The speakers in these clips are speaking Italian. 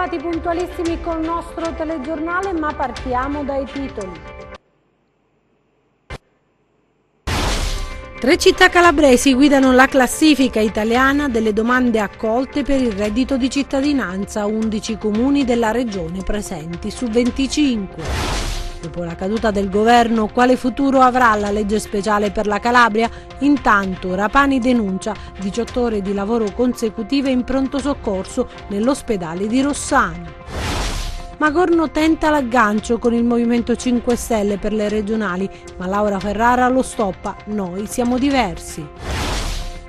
Bentrovati puntualissimi col nostro telegiornale, ma partiamo dai titoli. Tre città calabresi guidano la classifica italiana delle domande accolte per il reddito di cittadinanza, 11 comuni della regione presenti su 25. Dopo la caduta del governo, quale futuro avrà la legge speciale per la Calabria? Intanto Rapani denuncia 18 ore di lavoro consecutive in pronto soccorso nell'ospedale di Rossano. Magorno tenta l'aggancio con il Movimento 5 Stelle per le regionali, ma Laura Ferrara lo stoppa. Noi siamo diversi.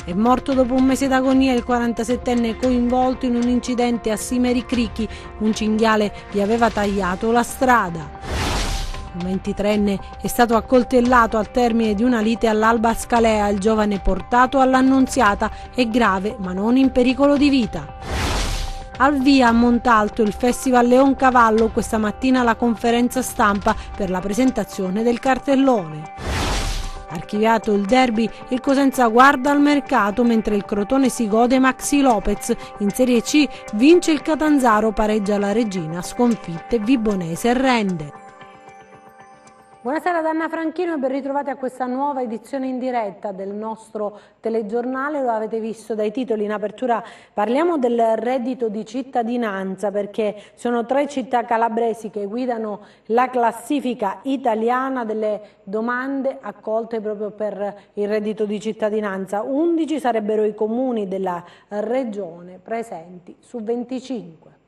È morto dopo un mese d'agonia il 47enne coinvolto in un incidente a Simeri Crichi. Un cinghiale gli aveva tagliato la strada un 23enne, è stato accoltellato al termine di una lite all'Alba Scalea, il giovane portato all'Annunziata è grave ma non in pericolo di vita. Al via a Montalto il Festival Leon Cavallo, questa mattina la conferenza stampa per la presentazione del cartellone. Archiviato il derby, il Cosenza guarda al mercato mentre il Crotone si gode Maxi Lopez. In Serie C vince il Catanzaro, pareggia la Regina, sconfitte Vibonese e Rende. Buonasera ad Anna Franchino e ben ritrovati a questa nuova edizione in diretta del nostro telegiornale, lo avete visto dai titoli in apertura, parliamo del reddito di cittadinanza perché sono tre città calabresi che guidano la classifica italiana delle domande accolte proprio per il reddito di cittadinanza, 11 sarebbero i comuni della regione presenti su 25.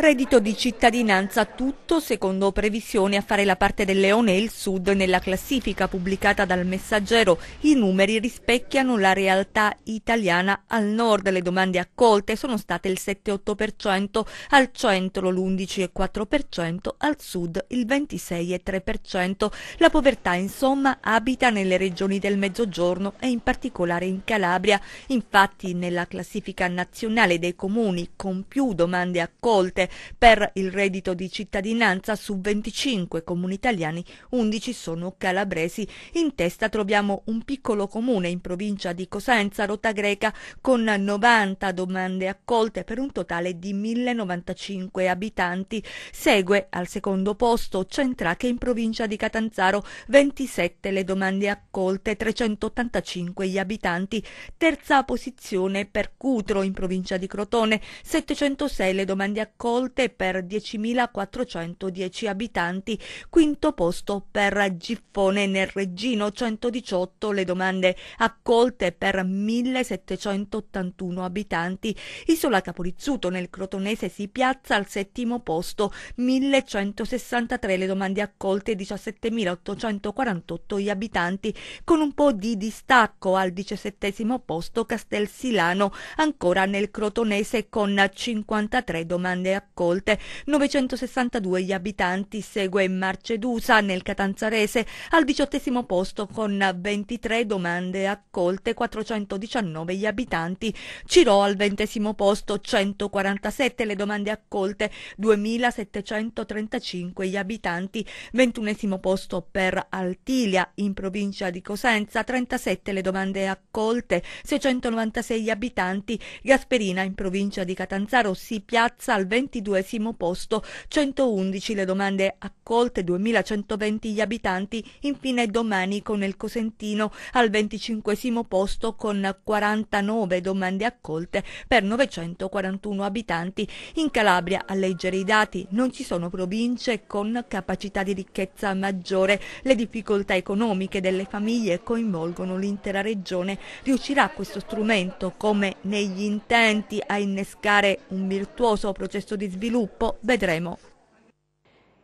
Reddito di cittadinanza tutto secondo previsioni a fare la parte del Leone e il Sud nella classifica pubblicata dal Messaggero. I numeri rispecchiano la realtà italiana al nord. Le domande accolte sono state il 7-8%, al centro l'11,4%, al sud il 26,3%. La povertà insomma abita nelle regioni del Mezzogiorno e in particolare in Calabria. Infatti nella classifica nazionale dei comuni con più domande accolte per il reddito di cittadinanza su 25 comuni italiani 11 sono calabresi. In testa troviamo un piccolo comune in provincia di Cosenza, Rota Greca, con 90 domande accolte per un totale di 1095 abitanti. Segue al secondo posto Centrache in provincia di Catanzaro, 27 le domande accolte, 385 gli abitanti. Terza posizione per Cutro in provincia di Crotone, 706 le domande accolte raccolte per 10.410 abitanti, quinto posto per Giffone nel Reggino, 118 le domande accolte per 1.781 abitanti. Isola Caporizzuto nel Crotonese si piazza al settimo posto, 1.163 le domande accolte, 17.848 gli abitanti, con un po' di distacco al diciassettesimo posto Castelsilano, ancora nel Crotonese con 53 domande accolte raccolte. 962 gli abitanti, segue Marcedusa nel Catanzarese al diciottesimo posto con 23 domande accolte, 419 gli abitanti. Ciro al ventesimo posto, 147 le domande accolte, 2735 gli abitanti. Ventunesimo posto per Altilia in provincia di Cosenza, 37 le domande accolte, 696 gli abitanti. Gasperina in provincia di Catanzaro si piazza al 20 22 posto, 111 le domande accolte, 2120 gli abitanti, infine domani con il Cosentino al 25 posto con 49 domande accolte per 941 abitanti. In Calabria, a leggere i dati, non ci sono province con capacità di ricchezza maggiore. Le difficoltà economiche delle famiglie coinvolgono l'intera regione. Riuscirà questo strumento, come negli intenti, a innescare un virtuoso processo di di sviluppo, vedremo.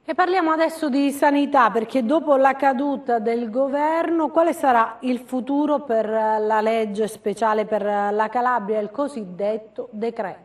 E parliamo adesso di sanità perché dopo la caduta del governo quale sarà il futuro per eh, la legge speciale per eh, la Calabria, il cosiddetto decreto?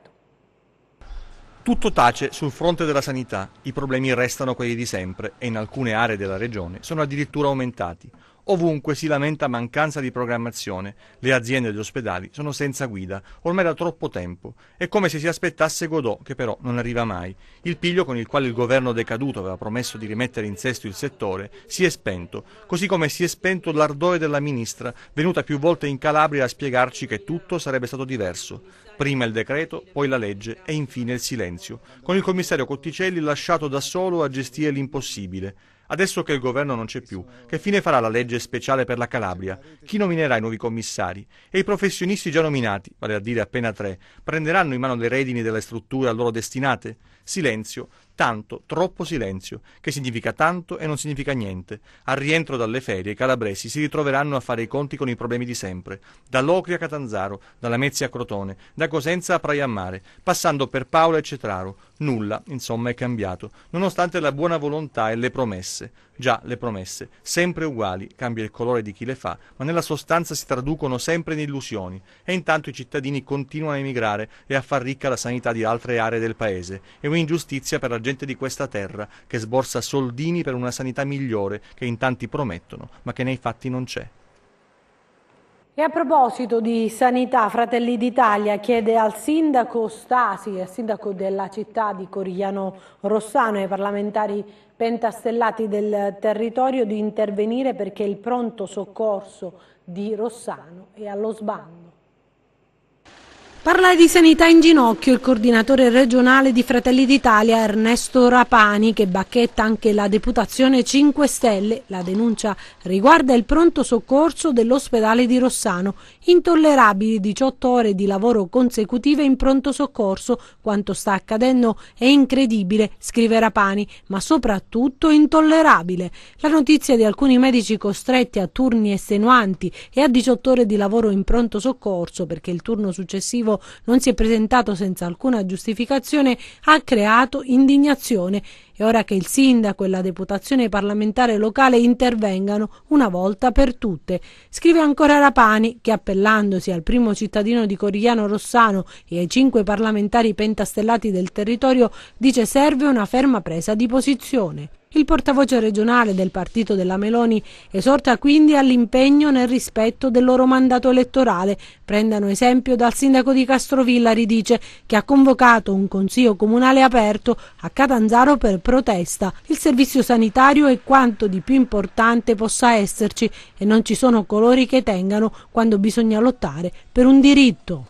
Tutto tace sul fronte della sanità, i problemi restano quelli di sempre e in alcune aree della regione sono addirittura aumentati. Ovunque si lamenta mancanza di programmazione, le aziende e gli ospedali sono senza guida, ormai da troppo tempo. È come se si aspettasse Godot, che però non arriva mai. Il piglio con il quale il governo decaduto aveva promesso di rimettere in sesto il settore si è spento, così come si è spento l'ardore della ministra, venuta più volte in Calabria a spiegarci che tutto sarebbe stato diverso prima il decreto, poi la legge e infine il silenzio, con il commissario Cotticelli lasciato da solo a gestire l'impossibile. Adesso che il governo non c'è più, che fine farà la legge speciale per la Calabria? Chi nominerà i nuovi commissari? E i professionisti già nominati, vale a dire appena tre, prenderanno in mano le redini delle strutture a loro destinate? Silenzio tanto, troppo silenzio, che significa tanto e non significa niente. Al rientro dalle ferie i calabresi si ritroveranno a fare i conti con i problemi di sempre, da Locri a Catanzaro, dalla Mezia a Crotone, da Cosenza a Praia a Mare, passando per Paola e Cetraro. Nulla, insomma, è cambiato, nonostante la buona volontà e le promesse. Già, le promesse, sempre uguali, cambia il colore di chi le fa, ma nella sostanza si traducono sempre in illusioni. E intanto i cittadini continuano a emigrare e a far ricca la sanità di altre aree del paese. È un'ingiustizia per la gente di questa terra che sborsa soldini per una sanità migliore che in tanti promettono, ma che nei fatti non c'è. E a proposito di sanità, Fratelli d'Italia chiede al sindaco Stasi, al sindaco della città di Corigliano Rossano e ai parlamentari pentastellati del territorio di intervenire perché il pronto soccorso di Rossano è allo sbando. Parla di sanità in ginocchio il coordinatore regionale di Fratelli d'Italia Ernesto Rapani che bacchetta anche la deputazione 5 Stelle. La denuncia riguarda il pronto soccorso dell'ospedale di Rossano. Intollerabili 18 ore di lavoro consecutive in pronto soccorso. Quanto sta accadendo è incredibile, scrive Rapani, ma soprattutto intollerabile. La notizia di alcuni medici costretti a turni estenuanti e a 18 ore di lavoro in pronto soccorso perché il turno successivo Esecutivo non si è presentato senza alcuna giustificazione ha creato indignazione e ora che il sindaco e la deputazione parlamentare locale intervengano una volta per tutte. Scrive ancora Rapani che appellandosi al primo cittadino di Corigliano Rossano e ai cinque parlamentari pentastellati del territorio dice serve una ferma presa di posizione. Il portavoce regionale del partito della Meloni esorta quindi all'impegno nel rispetto del loro mandato elettorale. Prendano esempio dal sindaco di Castrovilla, ridice, che ha convocato un consiglio comunale aperto a Catanzaro per protesta. Il servizio sanitario è quanto di più importante possa esserci e non ci sono colori che tengano quando bisogna lottare per un diritto.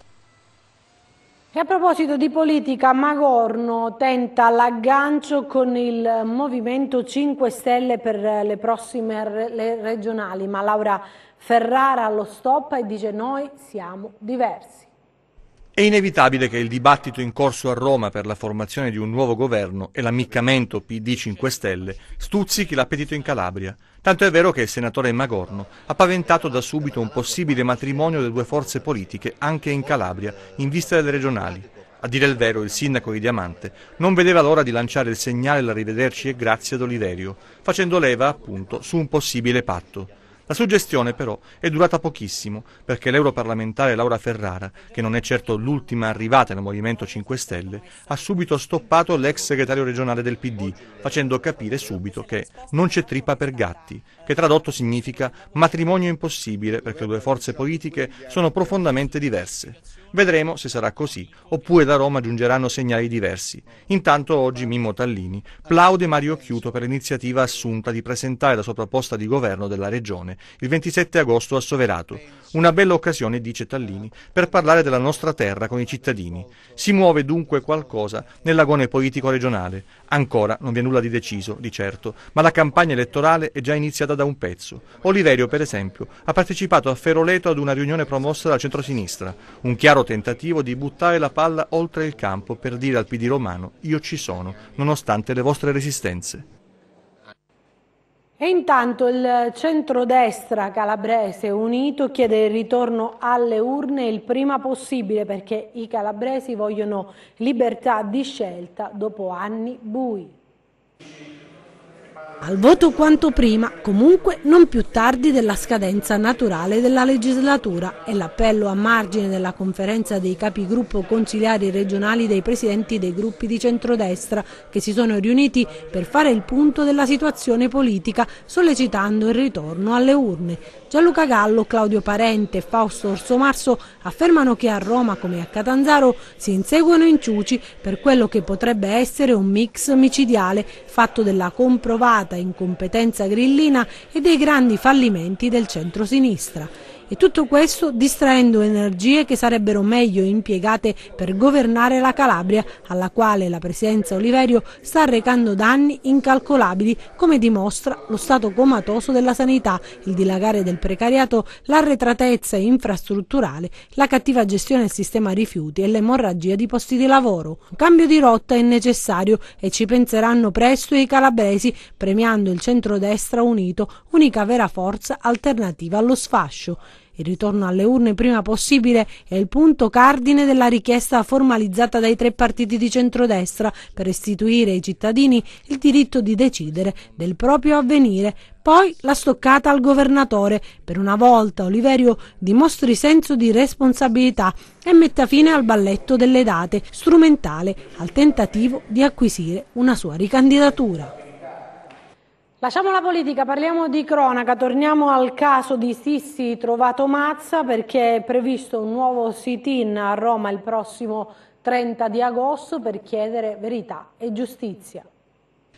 E a proposito di politica, Magorno tenta l'aggancio con il Movimento 5 Stelle per le prossime re regionali, ma Laura Ferrara lo stoppa e dice noi siamo diversi. È inevitabile che il dibattito in corso a Roma per la formazione di un nuovo governo e l'ammiccamento PD 5 Stelle stuzzichi l'appetito in Calabria. Tanto è vero che il senatore Magorno ha paventato da subito un possibile matrimonio delle due forze politiche anche in Calabria, in vista delle regionali. A dire il vero, il sindaco di Diamante non vedeva l'ora di lanciare il segnale all'arrivederci e grazie ad Oliverio, facendo leva appunto su un possibile patto. La suggestione però è durata pochissimo perché l'europarlamentare Laura Ferrara, che non è certo l'ultima arrivata nel Movimento 5 Stelle, ha subito stoppato l'ex segretario regionale del PD, facendo capire subito che non c'è trippa per gatti, che tradotto significa matrimonio impossibile perché le due forze politiche sono profondamente diverse. Vedremo se sarà così, oppure da Roma giungeranno segnali diversi. Intanto oggi Mimmo Tallini plaude Mario Chiuto per l'iniziativa assunta di presentare la sua proposta di governo della Regione il 27 agosto a Soverato. Una bella occasione, dice Tallini, per parlare della nostra terra con i cittadini. Si muove dunque qualcosa nell'agone politico regionale. Ancora non vi è nulla di deciso, di certo, ma la campagna elettorale è già iniziata da un pezzo. Oliverio, per esempio, ha partecipato a Feroleto ad una riunione promossa dal centrosinistra. Un chiaro chiaro tentativo di buttare la palla oltre il campo per dire al PD romano io ci sono, nonostante le vostre resistenze. E intanto il centrodestra calabrese unito chiede il ritorno alle urne il prima possibile perché i calabresi vogliono libertà di scelta dopo anni bui al voto quanto prima, comunque non più tardi della scadenza naturale della legislatura e l'appello a margine della conferenza dei capigruppo consigliari regionali dei presidenti dei gruppi di centrodestra che si sono riuniti per fare il punto della situazione politica sollecitando il ritorno alle urne. Gianluca Gallo, Claudio Parente e Fausto Orsomarso affermano che a Roma come a Catanzaro si inseguono inciuci per quello che potrebbe essere un mix micidiale fatto della comprovata incompetenza grillina e dei grandi fallimenti del centro-sinistra. E tutto questo distraendo energie che sarebbero meglio impiegate per governare la Calabria, alla quale la presidenza Oliverio sta recando danni incalcolabili, come dimostra lo stato comatoso della sanità, il dilagare del precariato, l'arretratezza infrastrutturale, la cattiva gestione del sistema rifiuti e l'emorragia di posti di lavoro. Un cambio di rotta è necessario e ci penseranno presto i calabresi, premiando il centrodestra unito, unica vera forza alternativa allo sfascio. Il ritorno alle urne prima possibile è il punto cardine della richiesta formalizzata dai tre partiti di centrodestra per restituire ai cittadini il diritto di decidere del proprio avvenire. Poi la stoccata al governatore. Per una volta Oliverio dimostri senso di responsabilità e metta fine al balletto delle date, strumentale al tentativo di acquisire una sua ricandidatura. Lasciamo la politica, parliamo di cronaca, torniamo al caso di Sissi trovato Mazza perché è previsto un nuovo sit-in a Roma il prossimo 30 di agosto per chiedere verità e giustizia.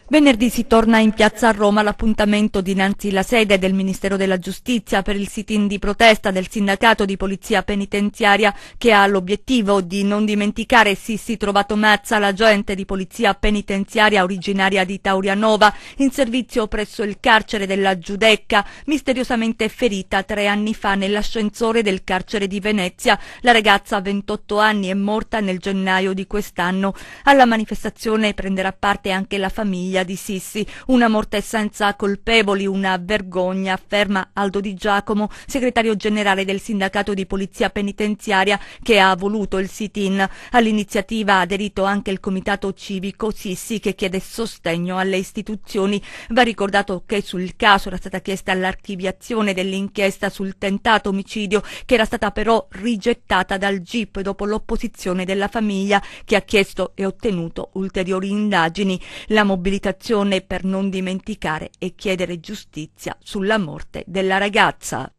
Venerdì si torna in piazza a Roma l'appuntamento dinanzi alla sede del Ministero della Giustizia per il sit-in di protesta del sindacato di polizia penitenziaria che ha l'obiettivo di non dimenticare Sissi Trovato Mazza, l'agente di polizia penitenziaria originaria di Taurianova, in servizio presso il carcere della Giudecca, misteriosamente ferita tre anni fa nell'ascensore del carcere di Venezia. La ragazza, 28 anni, è morta nel gennaio di quest'anno. Alla manifestazione prenderà parte anche la famiglia famiglia di Sissi. Una morte senza colpevoli, una vergogna, afferma Aldo Di Giacomo, segretario generale del sindacato di polizia penitenziaria che ha voluto il sit-in. All'iniziativa ha aderito anche il comitato civico Sissi che chiede sostegno alle istituzioni. Va ricordato che sul caso era stata chiesta l'archiviazione dell'inchiesta sul tentato omicidio che era stata però rigettata dal GIP dopo l'opposizione della famiglia che ha chiesto e ottenuto ulteriori indagini. La mobilità meditazione per non dimenticare e chiedere giustizia sulla morte della ragazza.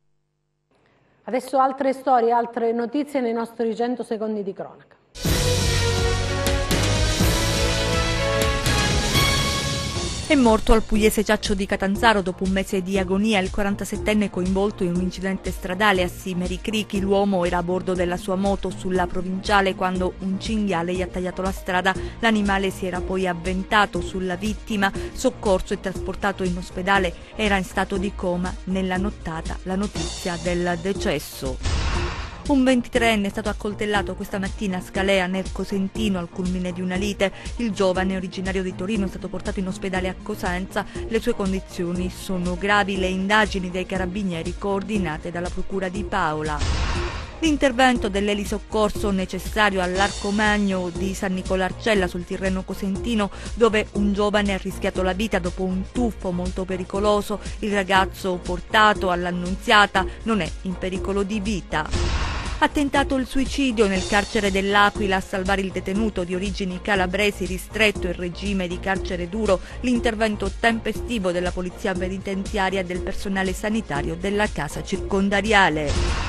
Adesso altre storie, altre notizie nei nostri 100 secondi di cronaca. È morto al pugliese Giaccio di Catanzaro dopo un mese di agonia il 47enne coinvolto in un incidente stradale a Simeri Crichi. L'uomo era a bordo della sua moto sulla provinciale quando un cinghiale gli ha tagliato la strada. L'animale si era poi avventato sulla vittima, soccorso e trasportato in ospedale. Era in stato di coma. Nella nottata la notizia del decesso. Un 23enne è stato accoltellato questa mattina a Scalea, nel Cosentino, al culmine di una lite. Il giovane, originario di Torino, è stato portato in ospedale a Cosenza. Le sue condizioni sono gravi. Le indagini dei carabinieri coordinate dalla procura di Paola. L'intervento dell'elisoccorso necessario all'arco magno di San Nicolarcella sul Tirreno Cosentino, dove un giovane ha rischiato la vita dopo un tuffo molto pericoloso, il ragazzo portato all'annunziata non è in pericolo di vita ha tentato il suicidio nel carcere dell'Aquila a salvare il detenuto di origini calabresi ristretto in regime di carcere duro, l'intervento tempestivo della polizia penitenziaria e del personale sanitario della casa circondariale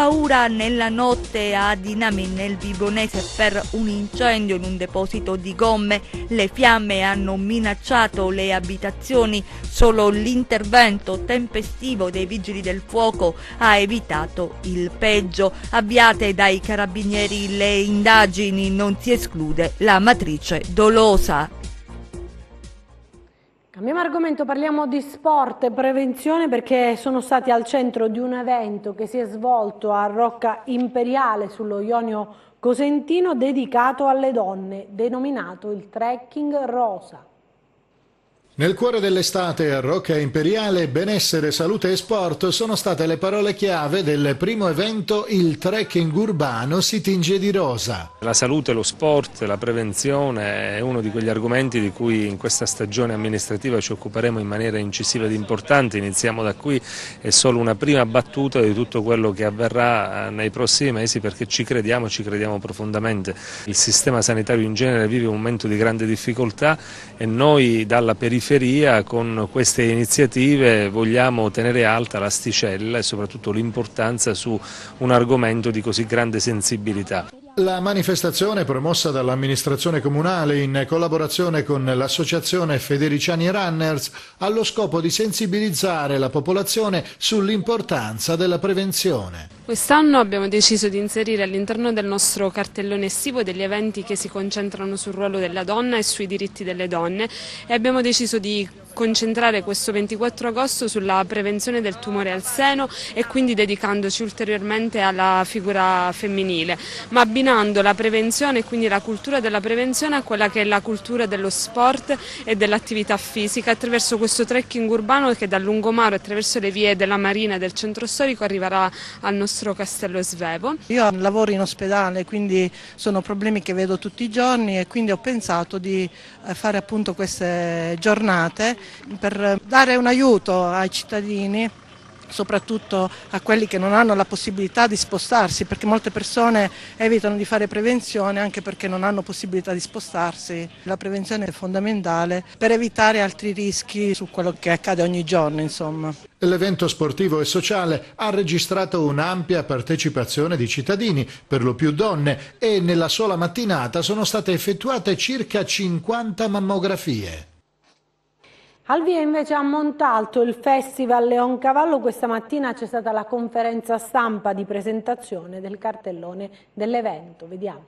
paura nella notte a Dinami nel Vibonese per un incendio in un deposito di gomme. Le fiamme hanno minacciato le abitazioni, solo l'intervento tempestivo dei vigili del fuoco ha evitato il peggio. Avviate dai carabinieri le indagini, non si esclude la matrice dolosa. Cambiamo argomento, parliamo di sport e prevenzione perché sono stati al centro di un evento che si è svolto a Rocca Imperiale sullo Ionio Cosentino dedicato alle donne, denominato il Trekking Rosa. Nel cuore dell'estate, Rocca imperiale, benessere, salute e sport sono state le parole chiave del primo evento Il trekking urbano si tinge di rosa. La salute, lo sport, la prevenzione è uno di quegli argomenti di cui in questa stagione amministrativa ci occuperemo in maniera incisiva ed importante. Iniziamo da qui, è solo una prima battuta di tutto quello che avverrà eh, nei prossimi mesi perché ci crediamo, ci crediamo profondamente. Il sistema sanitario in genere vive un momento di grande difficoltà e noi dalla periferia periferia con queste iniziative vogliamo tenere alta l'asticella e soprattutto l'importanza su un argomento di così grande sensibilità. La manifestazione promossa dall'amministrazione comunale in collaborazione con l'associazione Federiciani Runners ha lo scopo di sensibilizzare la popolazione sull'importanza della prevenzione. Quest'anno abbiamo deciso di inserire all'interno del nostro cartellone estivo degli eventi che si concentrano sul ruolo della donna e sui diritti delle donne e abbiamo deciso di concentrare questo 24 agosto sulla prevenzione del tumore al seno e quindi dedicandoci ulteriormente alla figura femminile, ma abbinando la prevenzione e quindi la cultura della prevenzione a quella che è la cultura dello sport e dell'attività fisica attraverso questo trekking urbano che dal lungomaro attraverso le vie della marina e del centro storico arriverà al nostro Castro Castello Svevo. Io lavoro in ospedale, quindi sono problemi che vedo tutti i giorni e quindi ho pensato di eh, fare appunto queste giornate per dare un aiuto ai cittadini soprattutto a quelli che non hanno la possibilità di spostarsi, perché molte persone evitano di fare prevenzione anche perché non hanno possibilità di spostarsi. La prevenzione è fondamentale per evitare altri rischi su quello che accade ogni giorno, insomma. L'evento sportivo e sociale ha registrato un'ampia partecipazione di cittadini, per lo più donne, e nella sola mattinata sono state effettuate circa 50 mammografie. Alvia invece a Montalto, il Festival Leoncavallo, questa mattina c'è stata la conferenza stampa di presentazione del cartellone dell'evento. Vediamo.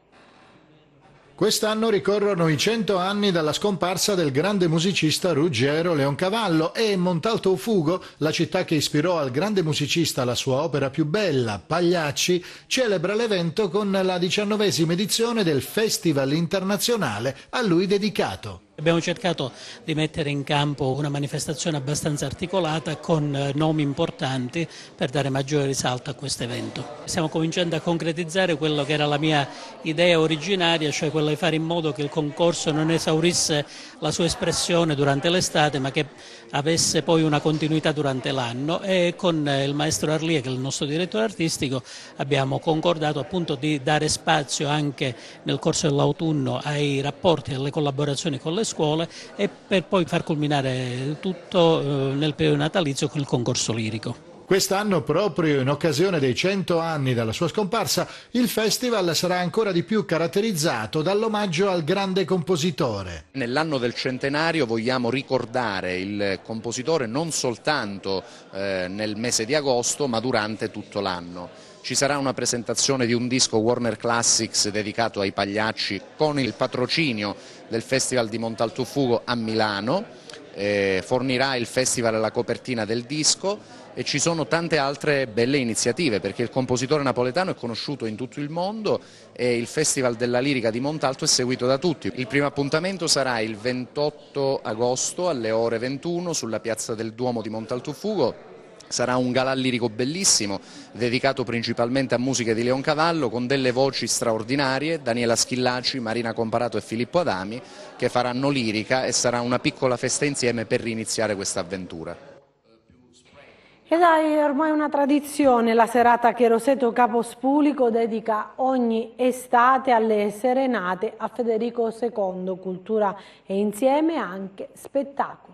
Quest'anno ricorrono i 100 anni dalla scomparsa del grande musicista Ruggero Leoncavallo e Montalto Fugo, la città che ispirò al grande musicista la sua opera più bella, Pagliacci, celebra l'evento con la diciannovesima edizione del Festival Internazionale a lui dedicato. Abbiamo cercato di mettere in campo una manifestazione abbastanza articolata con eh, nomi importanti per dare maggiore risalto a questo evento. Stiamo cominciando a concretizzare quello che era la mia idea originaria, cioè quella di fare in modo che il concorso non esaurisse la sua espressione durante l'estate ma che avesse poi una continuità durante l'anno e con eh, il maestro Arlie che è il nostro direttore artistico abbiamo concordato appunto di dare spazio anche nel corso dell'autunno ai rapporti e alle collaborazioni con le scuole scuole e per poi far culminare tutto eh, nel periodo natalizio con il concorso lirico. Quest'anno, proprio in occasione dei 100 anni dalla sua scomparsa, il festival sarà ancora di più caratterizzato dall'omaggio al grande compositore. Nell'anno del centenario vogliamo ricordare il compositore non soltanto eh, nel mese di agosto, ma durante tutto l'anno. Ci sarà una presentazione di un disco Warner Classics dedicato ai pagliacci con il patrocinio del Festival di Montaltofugo a Milano, eh, fornirà il festival alla copertina del disco e ci sono tante altre belle iniziative perché il compositore napoletano è conosciuto in tutto il mondo e il Festival della Lirica di Montalto è seguito da tutti. Il primo appuntamento sarà il 28 agosto alle ore 21 sulla piazza del Duomo di Montaltofugo Sarà un galà lirico bellissimo, dedicato principalmente a musiche di Leon Cavallo, con delle voci straordinarie, Daniela Schillaci, Marina Comparato e Filippo Adami, che faranno lirica e sarà una piccola festa insieme per riniziare questa avventura. Ed è ormai una tradizione la serata che Roseto Capospulico dedica ogni estate alle serenate a Federico II, cultura e insieme anche spettacoli.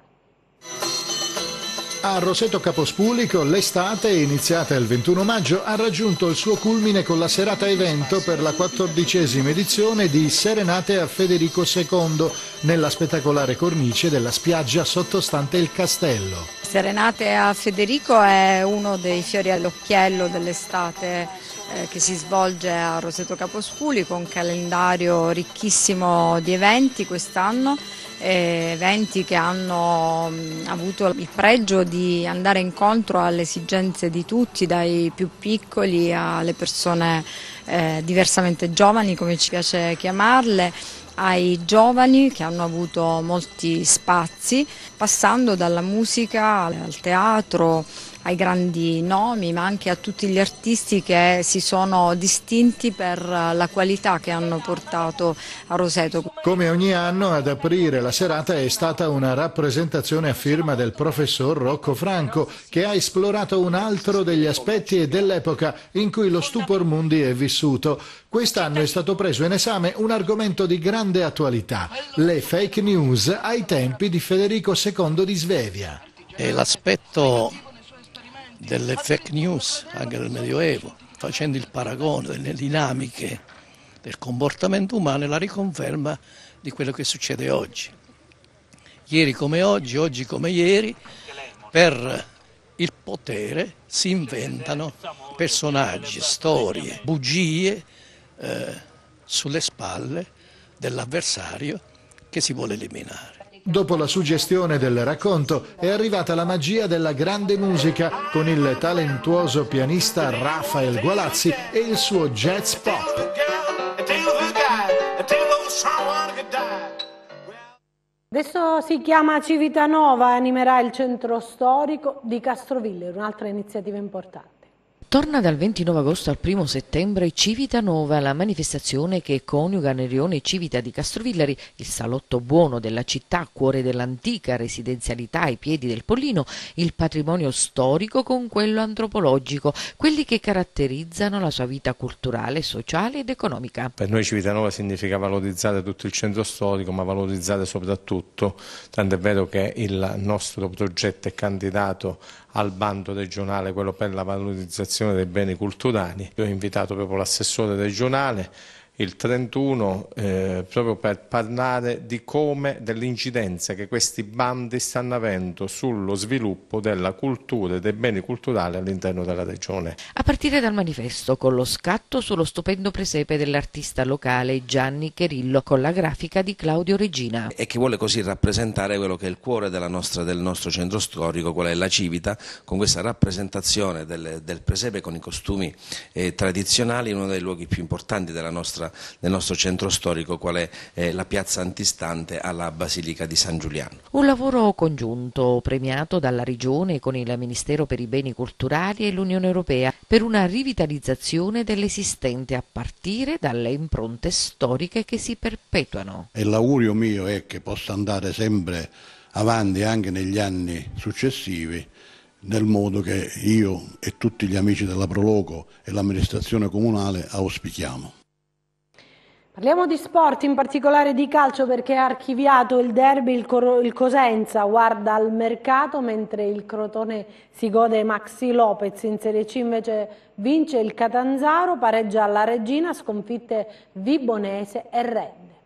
A Roseto Capospulico l'estate, iniziata il 21 maggio, ha raggiunto il suo culmine con la serata evento per la quattordicesima edizione di Serenate a Federico II nella spettacolare cornice della spiaggia sottostante il castello. Serenate a Federico è uno dei fiori all'occhiello dell'estate eh, che si svolge a Roseto Caposculi con un calendario ricchissimo di eventi quest'anno eh, eventi che hanno mm, avuto il pregio di andare incontro alle esigenze di tutti, dai più piccoli alle persone eh, diversamente giovani, come ci piace chiamarle ai giovani che hanno avuto molti spazi, passando dalla musica al teatro, ai grandi nomi ma anche a tutti gli artisti che si sono distinti per eh, la qualità che hanno portato a Roseto. Come ogni anno ad aprire la serata è stata una rappresentazione a firma del professor Rocco Franco che ha esplorato un altro degli aspetti e dell'epoca in cui lo stupor mundi è vissuto. Quest'anno è stato preso in esame un argomento di grande attualità, le fake news ai tempi di Federico II di Svevia. E L'aspetto delle fake news anche del Medioevo, facendo il paragone delle dinamiche del comportamento umano e la riconferma di quello che succede oggi. Ieri come oggi, oggi come ieri, per il potere si inventano personaggi, storie, bugie eh, sulle spalle dell'avversario che si vuole eliminare. Dopo la suggestione del racconto è arrivata la magia della grande musica con il talentuoso pianista Rafael Gualazzi e il suo jazz pop. Adesso si chiama Civitanova e animerà il centro storico di Castroville, un'altra iniziativa importante. Torna dal 29 agosto al 1 settembre Civitanova, la manifestazione che coniuga nel rione Civita di Castrovillari, il salotto buono della città, cuore dell'antica residenzialità ai piedi del Pollino, il patrimonio storico con quello antropologico, quelli che caratterizzano la sua vita culturale, sociale ed economica. Per noi Civitanova significa valorizzare tutto il centro storico, ma valorizzare soprattutto, tant'è vero che il nostro progetto è candidato al bando regionale, quello per la valorizzazione dei beni culturali. Io ho invitato proprio l'assessore regionale il 31 eh, proprio per parlare di come dell'incidenza che questi bandi stanno avendo sullo sviluppo della cultura e dei beni culturali all'interno della regione. A partire dal manifesto con lo scatto sullo stupendo presepe dell'artista locale Gianni Cherillo con la grafica di Claudio Regina. E che vuole così rappresentare quello che è il cuore nostra, del nostro centro storico, qual è la Civita, con questa rappresentazione del, del presepe con i costumi eh, tradizionali uno dei luoghi più importanti della nostra nostra, nel nostro centro storico, qual è eh, la piazza antistante alla Basilica di San Giuliano. Un lavoro congiunto premiato dalla Regione con il Ministero per i Beni Culturali e l'Unione Europea per una rivitalizzazione dell'esistente a partire dalle impronte storiche che si perpetuano. E l'augurio mio è che possa andare sempre avanti anche negli anni successivi nel modo che io e tutti gli amici della Proloco e l'amministrazione comunale auspichiamo. Parliamo di sport, in particolare di calcio, perché ha archiviato il derby, il, Cor il Cosenza guarda al mercato, mentre il Crotone si gode Maxi Lopez. In Serie C invece vince il Catanzaro, pareggia la Regina, sconfitte Vibonese e Rende.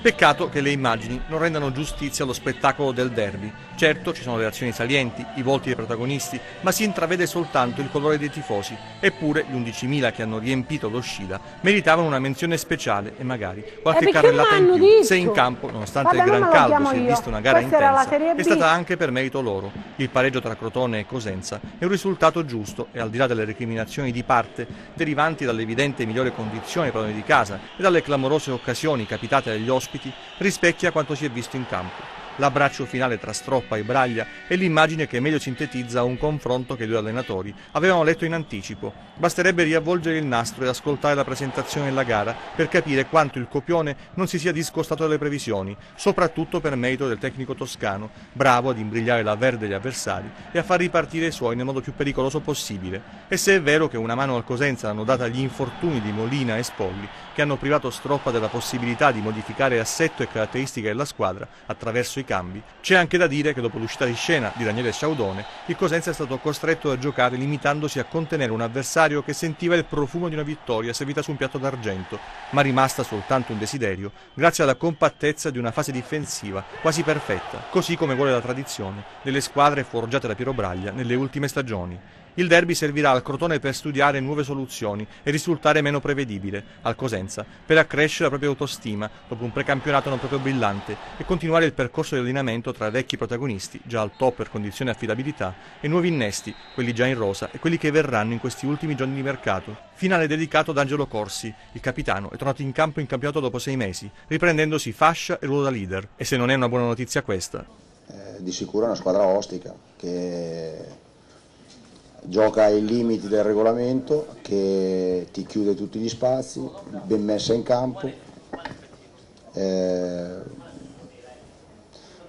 Peccato che le immagini non rendano giustizia allo spettacolo del derby, Certo ci sono le azioni salienti, i volti dei protagonisti, ma si intravede soltanto il colore dei tifosi. Eppure gli 11.000 che hanno riempito lo Scila meritavano una menzione speciale e magari qualche eh carrellata in più, detto? se in campo, nonostante Vabbè, il gran caldo, si è vista una gara Questa intensa, è stata anche per merito loro. Il pareggio tra Crotone e Cosenza è un risultato giusto e al di là delle recriminazioni di parte derivanti dall'evidente migliore condizione per noi di casa e dalle clamorose occasioni capitate agli ospiti, rispecchia quanto si è visto in campo l'abbraccio finale tra Stroppa e Braglia è l'immagine che meglio sintetizza un confronto che i due allenatori avevano letto in anticipo. Basterebbe riavvolgere il nastro e ascoltare la presentazione della gara per capire quanto il copione non si sia discostato dalle previsioni, soprattutto per merito del tecnico toscano, bravo ad imbrigliare la verde degli avversari e a far ripartire i suoi nel modo più pericoloso possibile. E se è vero che una mano al Cosenza l'hanno data gli infortuni di Molina e Spogli, che hanno privato Stroppa della possibilità di modificare assetto e caratteristiche della squadra attraverso i cambi. C'è anche da dire che dopo l'uscita di scena di Daniele Sciaudone, il Cosenza è stato costretto a giocare limitandosi a contenere un avversario che sentiva il profumo di una vittoria servita su un piatto d'argento, ma rimasta soltanto un desiderio, grazie alla compattezza di una fase difensiva quasi perfetta, così come vuole la tradizione delle squadre forgiate da Piero Braglia nelle ultime stagioni. Il derby servirà al Crotone per studiare nuove soluzioni e risultare meno prevedibile, al Cosenza, per accrescere la propria autostima dopo un precampionato non proprio brillante e continuare il percorso di allineamento tra vecchi protagonisti, già al top per condizioni e affidabilità, e nuovi innesti, quelli già in rosa e quelli che verranno in questi ultimi giorni di mercato. Finale dedicato ad Angelo Corsi, il capitano, è tornato in campo in campionato dopo sei mesi, riprendendosi fascia e ruolo da leader. E se non è una buona notizia questa... Eh, di sicuro è una squadra ostica che gioca ai limiti del regolamento che ti chiude tutti gli spazi, ben messa in campo. Eh,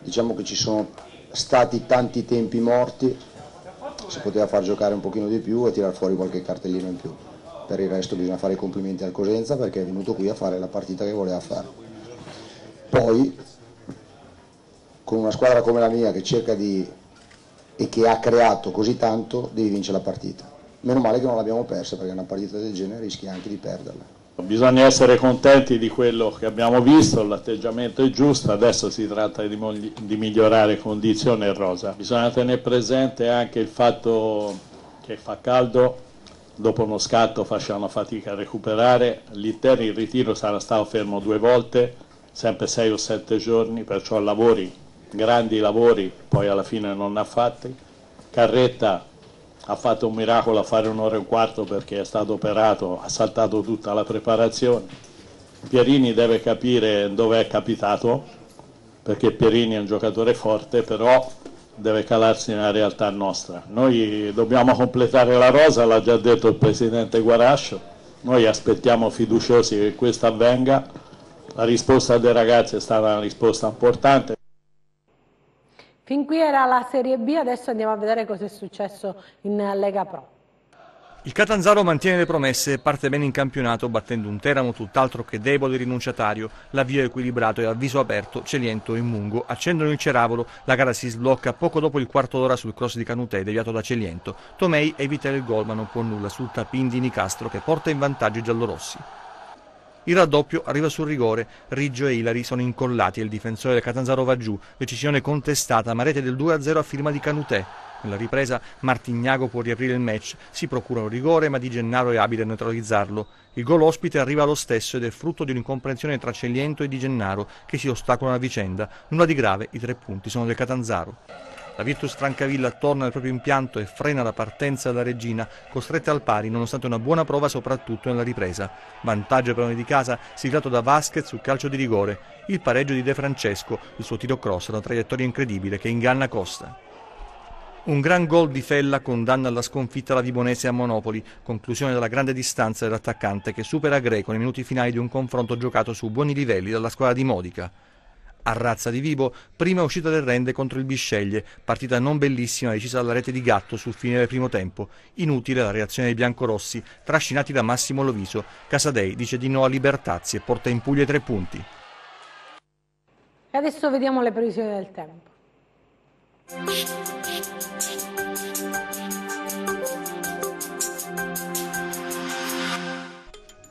diciamo che ci sono stati tanti tempi morti, si poteva far giocare un pochino di più e tirar fuori qualche cartellino in più. Per il resto bisogna fare i complimenti al Cosenza perché è venuto qui a fare la partita che voleva fare. Poi con una squadra come la mia che cerca di e che ha creato così tanto, devi vincere la partita. Meno male che non l'abbiamo persa perché una partita del genere rischi anche di perderla. Bisogna essere contenti di quello che abbiamo visto, l'atteggiamento è giusto, adesso si tratta di, di migliorare condizione e rosa. Bisogna tenere presente anche il fatto che fa caldo, dopo uno scatto facciamo fatica a recuperare, l'interno in ritiro sarà stato fermo due volte, sempre sei o sette giorni, perciò lavori grandi lavori, poi alla fine non ha fatti. Carretta ha fatto un miracolo a fare un'ora e un quarto perché è stato operato, ha saltato tutta la preparazione. Pierini deve capire dove è capitato, perché Pierini è un giocatore forte, però deve calarsi nella realtà nostra. Noi dobbiamo completare la rosa, l'ha già detto il presidente Guarascio, noi aspettiamo fiduciosi che questo avvenga. La risposta dei ragazzi è stata una risposta importante. Fin qui era la Serie B, adesso andiamo a vedere cosa è successo in Lega Pro. Il Catanzaro mantiene le promesse e parte bene in campionato battendo un Teramo tutt'altro che debole e rinunciatario. L'avvio è equilibrato e a viso aperto Celiento e Mungo accendono il ceravolo. La gara si sblocca poco dopo il quarto d'ora sul cross di Canutè deviato da Celiento. Tomei evita il gol ma non può nulla sul tapin di Nicastro che porta in vantaggio i giallorossi. Il raddoppio arriva sul rigore, Riggio e Ilari sono incollati e il difensore del Catanzaro va giù, decisione contestata ma rete del 2-0 a firma di Canutè. Nella ripresa Martignago può riaprire il match, si procura un rigore ma Di Gennaro è abile a neutralizzarlo. Il gol ospite arriva lo stesso ed è frutto di un'incomprensione tra Celiento e Di Gennaro che si ostacolano a vicenda. Nulla di grave, i tre punti sono del Catanzaro. La Virtus Francavilla torna al proprio impianto e frena la partenza della Regina, costretta al pari nonostante una buona prova soprattutto nella ripresa. Vantaggio per di casa siglato da Vasquez sul calcio di rigore, il pareggio di De Francesco, il suo tiro cross da traiettoria incredibile che inganna Costa. Un gran gol di Fella condanna alla sconfitta la Vibonese a Monopoli, conclusione dalla grande distanza dell'attaccante che supera Greco nei minuti finali di un confronto giocato su buoni livelli dalla squadra di Modica a razza di Vibo, prima uscita del rende contro il Bisceglie, partita non bellissima decisa dalla rete di Gatto sul fine del primo tempo. Inutile la reazione dei biancorossi, trascinati da Massimo Loviso. Casadei dice di no a Libertazzi e porta in Puglia i tre punti. E adesso vediamo le previsioni del tempo.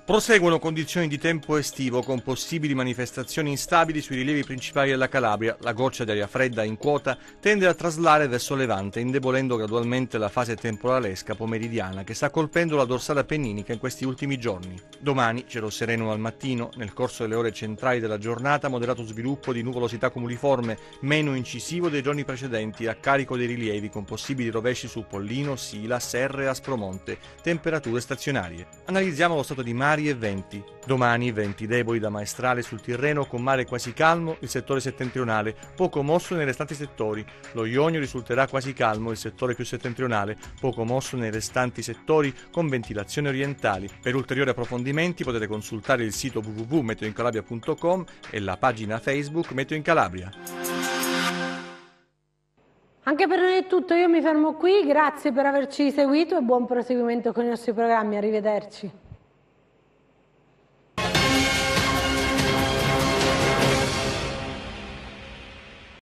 Proseguono condizioni di tempo estivo con possibili manifestazioni instabili sui rilievi principali della Calabria. La goccia di aria fredda in quota tende a traslare verso levante, indebolendo gradualmente la fase temporalesca pomeridiana che sta colpendo la dorsale appenninica in questi ultimi giorni. Domani cielo sereno al mattino, nel corso delle ore centrali della giornata moderato sviluppo di nuvolosità cumuliforme, meno incisivo dei giorni precedenti a carico dei rilievi con possibili rovesci su Pollino, Sila, Serre e Aspromonte, temperature stazionarie. Analizziamo lo stato di mare binari e venti. Domani venti deboli da maestrale sul Tirreno con mare quasi calmo il settore settentrionale, poco mosso nei restanti settori. Lo Ionio risulterà quasi calmo il settore più settentrionale, poco mosso nei restanti settori con ventilazioni orientali. Per ulteriori approfondimenti potete consultare il sito www.meteoincalabria.com e la pagina Facebook Meteo in Calabria. Anche per noi è tutto, io mi fermo qui, grazie per averci seguito e buon proseguimento con i nostri programmi, arrivederci.